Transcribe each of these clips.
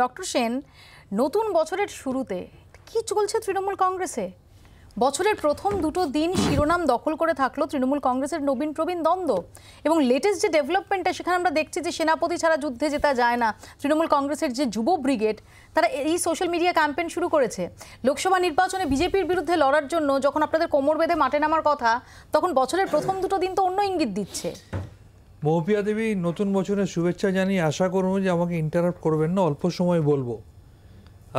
doctor Sen নতুন বছরের শুরুতে কি চলছে তৃণমূল কংগ্রেসে বছরের প্রথম দুটো দিন শিরোনাম দখল করে থাকলো তৃণমূল কংগ্রেসের নবীন প্রবীণ দ্বন্দ্ব এবং লেটেস্ট যে ডেভেলপমেন্টটা সেখানে আমরা দেখছি যে সেনাপতি ছাড়া যুদ্ধে যেতে যায় না তৃণমূল কংগ্রেসের যে যুব ব্রিগেড তারা এই সোশ্যাল মিডিয়া ক্যাম্পেন শুরু করেছে লোকসভা নির্বাচনে বিজেপির বিরুদ্ধে লড়ার জন্য যখন আপনাদের কোমর বেঁধে মাঠে নামার কথা তখন বছরের প্রথম দুটো দিন তো অন্য ইঙ্গিত দিচ্ছে মহপিয়া দেবী নতুন বছরের শুভেচ্ছা জানিয়ে আশা করব যে আমাকে ইন্টারাপ্ট করবেন না অল্প সময় বলবো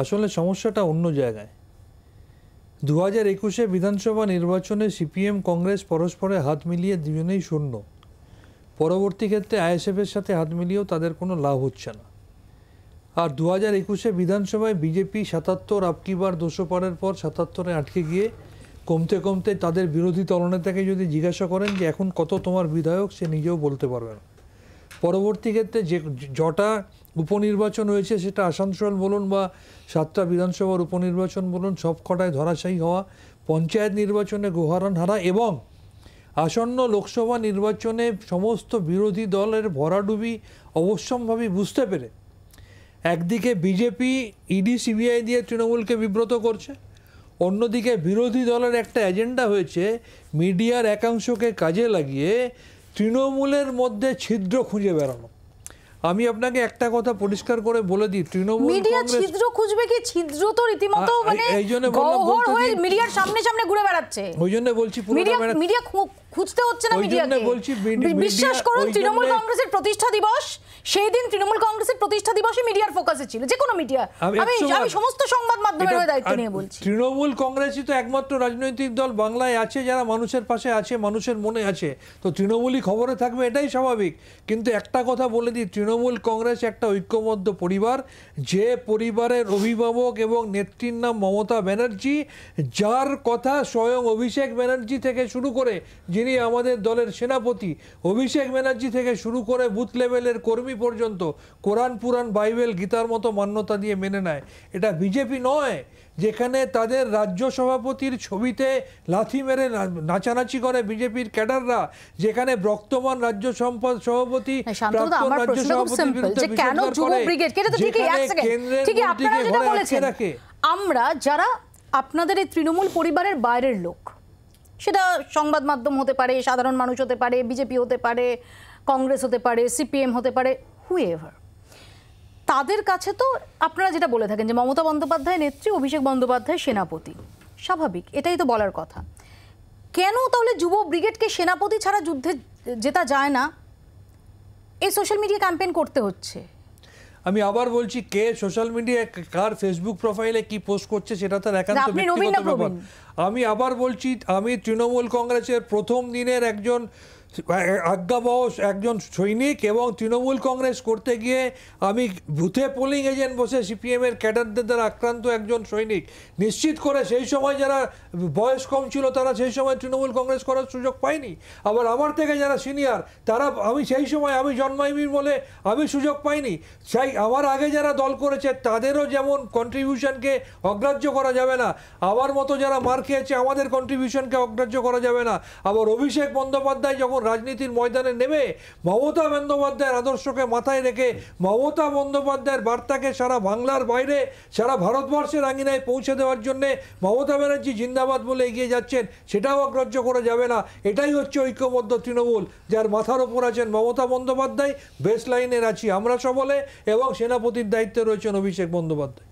আসলে সমস্যাটা অন্য জায়গায় দু হাজার একুশে বিধানসভা নির্বাচনে সিপিএম কংগ্রেস পরস্পরে হাত মিলিয়ে দুজনেই শূন্য পরবর্তী ক্ষেত্রে আইএসএফের সাথে হাত মিলিয়েও তাদের কোনো লাভ হচ্ছে না আর দু হাজার একুশে বিধানসভায় বিজেপি সাতাত্তর আপকিবার দুশো পারের পর সাতাত্তরে আটকে গিয়ে কমতে কমতে তাদের বিরোধী দলনেতাকে যদি জিজ্ঞাসা করেন যে এখন কত তোমার বিধায়ক সে নিজেও বলতে পারবে না পরবর্তী ক্ষেত্রে যে জটা উপনির্বাচন হয়েছে সেটা আসানসোল বলুন বা সাতটা বিধানসভার উপনির্বাচন বলুন সব কটায় ধরাশায়ী হওয়া পঞ্চায়েত নির্বাচনে গোহারান হারা এবং আসন্ন লোকসভা নির্বাচনে সমস্ত বিরোধী দলের ভরাডুবি অবশ্যম্ভাবী বুঝতে পেরে একদিকে বিজেপি ইডি সিবিআই দিয়ে তৃণমূলকে বিব্রত করছে অন্যদিকে বিরোধী দলের একটা এজেন্ডা হয়েছে মিডিয়ার একাংশকে কাজে লাগিয়ে তৃণমূলের মধ্যে ছিদ্র খুঁজে বেড়ানো আমি আপনাকে একটা কথা পরিষ্কার করে বলে দিই তৃণমূল মিডিয়া ছিদ্র খুঁজবে কি ছিদ্র তো রীতিমতো মানে এই জন্য মিডিয়ার সামনে সামনে ঘুরে বেড়াচ্ছে ওই জন্য বলছি খুঁজতে হচ্ছে না মিডিয়াকে বিশ্বাস করুন তৃণমূল কংগ্রেসের প্রতিষ্ঠা দিবস সেই দিন তৃণমূল কংগ্রেসের প্রতিষ্ঠা দিবসে মিডিয়ার ফোকাসে ছিল যে কোনো মিডিয়া আমি আমি সমস্ত সংবাদ মাধ্যমের হয়ে দায়িত্ব নিয়ে বলছি তৃণমূল কংগ্রেসই তো একমাত্র রাজনৈতিক দল বাংলায় আছে যারা মানুষের পাশে আছে মানুষের মনে আছে তো তৃণমূলই খবরে থাকবে এটাই স্বাভাবিক কিন্তু একটা কথা বলে দিই তৃণমূল কংগ্রেস একটা ঐক্যবদ্ধ পরিবার যে পরিবারের অভিভাবক এবং নেত্রীর নাম মমতা ব্যানার্জি যার কথা স্বয়ং অভিষেক ব্যানার্জি থেকে শুরু করে যিনি যিনি আমাদের দলের সেনাপতি অভিষেক ব্যানার্জি থেকে শুরু করে বুথ লেভেলের কর্মী পর্যন্ত কোরআন পুরাণ বাইবেল গীতার মতো মান্যতা দিয়ে মেনে নেয় এটা বিজেপি নয় যেখানে তাদের রাজ্য সভাপতির ছবিতে লাথি মেরে নাচানাচি করে বিজেপির ক্যাডাররা যেখানে বর্তমান রাজ্য সম্পদ সভাপতি রাজ্য সভাপতির আমরা যারা আপনাদের এই তৃণমূল পরিবারের বাইরের লোক সেটা সংবাদ মাধ্যম হতে পারে সাধারণ মানুষ হতে পারে বিজেপি হতে পারে কংগ্রেস হতে পারে সিপিএম হতে পারে হুয়েভার তাদের কাছে তো আপনারা যেটা বলে থাকেন যে মমতা বন্দ্যোপাধ্যায় নেত্রী অভিষেক বন্দ্যোপাধ্যায় সেনাপতি স্বাভাবিক এটাই তো বলার কথা কেন তাহলে যুব ব্রিগেডকে সেনাপতি ছাড়া যুদ্ধে যেতা যায় না এই সোশ্যাল মিডিয়া ক্যাম্পেইন করতে হচ্ছে আমি আবার বলছি কে সোশ্যাল মিডিয়ায় কার ফেসবুক প্রোফাইলে কি পোস্ট করছে সেটা তার একান্ত ব্যক্তিগত ব্যাপার আমি আবার বলছি আমি তৃণমূল কংগ্রেসের প্রথম দিনের একজন আজ্ঞাবহ একজন সৈনিক এবং তৃণমূল কংগ্রেস করতে গিয়ে আমি বুথে পোলিং এজেন্ট বসে সিপিএমের ক্যাডারদের দ্বারা আক্রান্ত একজন সৈনিক নিশ্চিত করে সেই সময় যারা বয়স কম ছিল তারা সেই সময় তৃণমূল কংগ্রেস করার সুযোগ পায়নি আবার আমার থেকে যারা সিনিয়র তারা আমি সেই সময় আমি জন্মাইমি বলে আমি সুযোগ পাইনি সেই আমার আগে যারা দল করেছে তাদেরও যেমন কন্ট্রিবিউশনকে অগ্রাহ্য করা যাবে না আমার মতো যারা মার খেয়েছে আমাদের কন্ট্রিবিউশনকে অগ্রাহ্য করা যাবে না আবার অভিষেক বন্দ্যোপাধ্যায় যখন যেমন রাজনীতির ময়দানে নেমে মমতা বন্দ্যোপাধ্যায়ের আদর্শকে মাথায় রেখে মমতা বন্দ্যোপাধ্যায়ের বার্তাকে সারা বাংলার বাইরে সারা ভারতবর্ষের আঙিনায় পৌঁছে দেওয়ার জন্যে মমতা ব্যানার্জি জিন্দাবাদ বলে এগিয়ে যাচ্ছেন সেটাও অগ্রাহ্য করা যাবে না এটাই হচ্ছে ঐক্যবদ্ধ তৃণমূল যার মাথার ওপর আছেন মমতা বন্দ্যোপাধ্যায় বেস লাইনের আছি আমরা সবলে এবং সেনাপতির দায়িত্বে রয়েছেন অভিষেক বন্দ্যোপাধ্যায়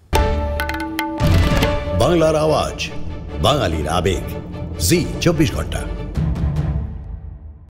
বাংলার আওয়াজ বাঙালির আবেগ জি চব্বিশ ঘন্টা